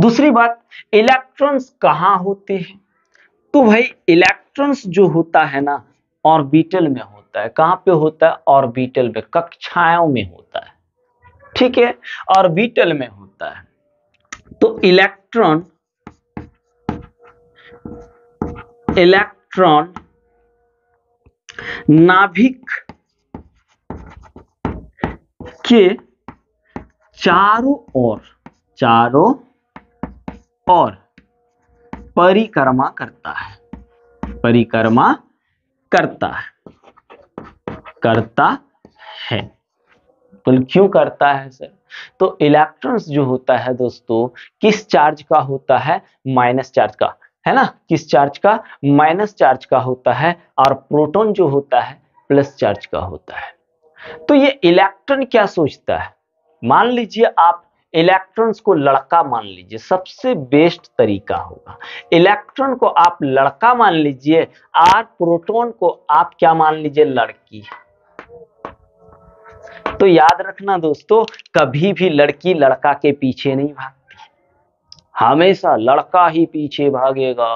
दूसरी बात इलेक्ट्रॉन्स कहाँ होते हैं तो भाई इलेक्ट्रॉन्स जो होता है ना ऑर्बिटल में होता है कहाँ पे होता है ऑर्बिटल में कक्षाओं में होता है ठीक है ऑर्बिटल में होता है तो इलेक्ट्रॉन इलेक्ट्रॉन नाभिक के चारों ओर चारों और परिक्रमा करता है परिक्रमा करता है करता है बिल्कुल क्यों करता है सर तो इलेक्ट्रॉन्स जो होता है दोस्तों किस चार्ज का होता है माइनस चार्ज का है ना किस चार्ज का माइनस चार्ज का होता है और प्रोटॉन जो होता है प्लस चार्ज का होता है तो ये इलेक्ट्रॉन क्या सोचता है मान लीजिए आप इलेक्ट्रॉन्स को लड़का मान लीजिए सबसे बेस्ट तरीका होगा इलेक्ट्रॉन को आप लड़का मान लीजिए और प्रोटॉन को आप क्या मान लीजिए लड़की तो याद रखना दोस्तों कभी भी लड़की लड़का के पीछे नहीं भाग हमेशा लड़का ही पीछे भागेगा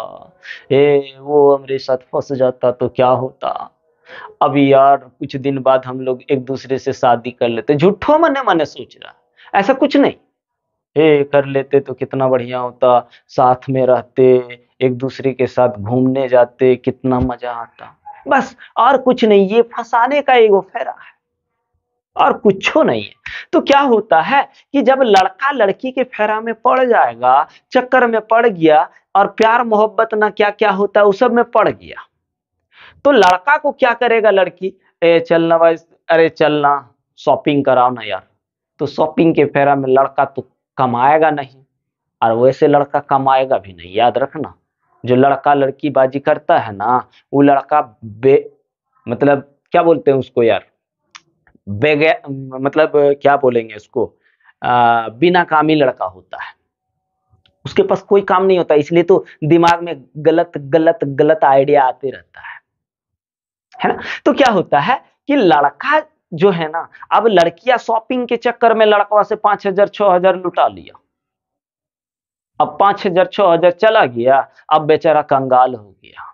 ए वो हमारे साथ फंस जाता तो क्या होता अभी यार कुछ दिन बाद हम लोग एक दूसरे से शादी कर लेते झूठो मन मन सोच रहा ऐसा कुछ नहीं ये कर लेते तो कितना बढ़िया होता साथ में रहते एक दूसरे के साथ घूमने जाते कितना मजा आता बस और कुछ नहीं ये फंसाने का एगो फेरा है और कुछ नहीं है तो क्या होता है कि जब लड़का लड़की के फेरा में पड़ जाएगा चक्कर में पड़ गया और प्यार मोहब्बत ना क्या क्या होता है उस सब में पड़ गया तो लड़का को क्या करेगा लड़की ए चलना भाई अरे चलना शॉपिंग कराओ ना यार तो शॉपिंग के फेरा में लड़का तो कमाएगा नहीं और वैसे लड़का कमाएगा भी नहीं याद रखना जो लड़का लड़की बाजी करता है ना वो लड़का बे मतलब क्या बोलते हैं उसको यार बेगे मतलब क्या बोलेंगे उसको आ, बिना कामी लड़का होता है उसके पास कोई काम नहीं होता इसलिए तो दिमाग में गलत गलत गलत आइडिया आते रहता है है ना तो क्या होता है कि लड़का जो है ना अब लड़कियां शॉपिंग के चक्कर में लड़कवा से पांच हजार छह हजार लुटा लिया अब पांच हजार छह हजार चला गया अब बेचारा कंगाल हो गया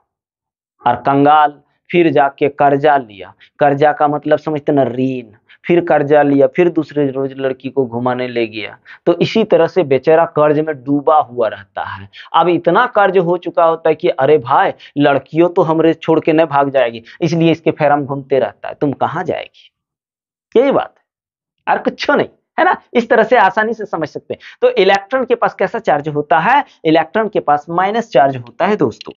और कंगाल फिर जाके कर्जा लिया कर्जा का मतलब समझते ना ऋण फिर कर्जा लिया फिर दूसरे रोज लड़की को घुमाने ले गया तो इसी तरह से बेचारा कर्ज में डूबा हुआ रहता है अब इतना कर्ज हो चुका होता है कि अरे भाई लड़कियों तो हमरे छोड़ के नहीं भाग जाएगी इसलिए इसके फेरम घूमते रहता है तुम कहाँ जाएगी यही बात है और कुछ नहीं है ना इस तरह से आसानी से समझ सकते हैं तो इलेक्ट्रॉन के पास कैसा चार्ज होता है इलेक्ट्रॉन के पास माइनस चार्ज होता है दोस्तों